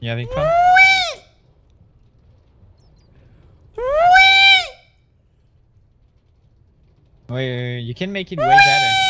Yeah, y avait quoi Oui Oui Wait, you can make it way better.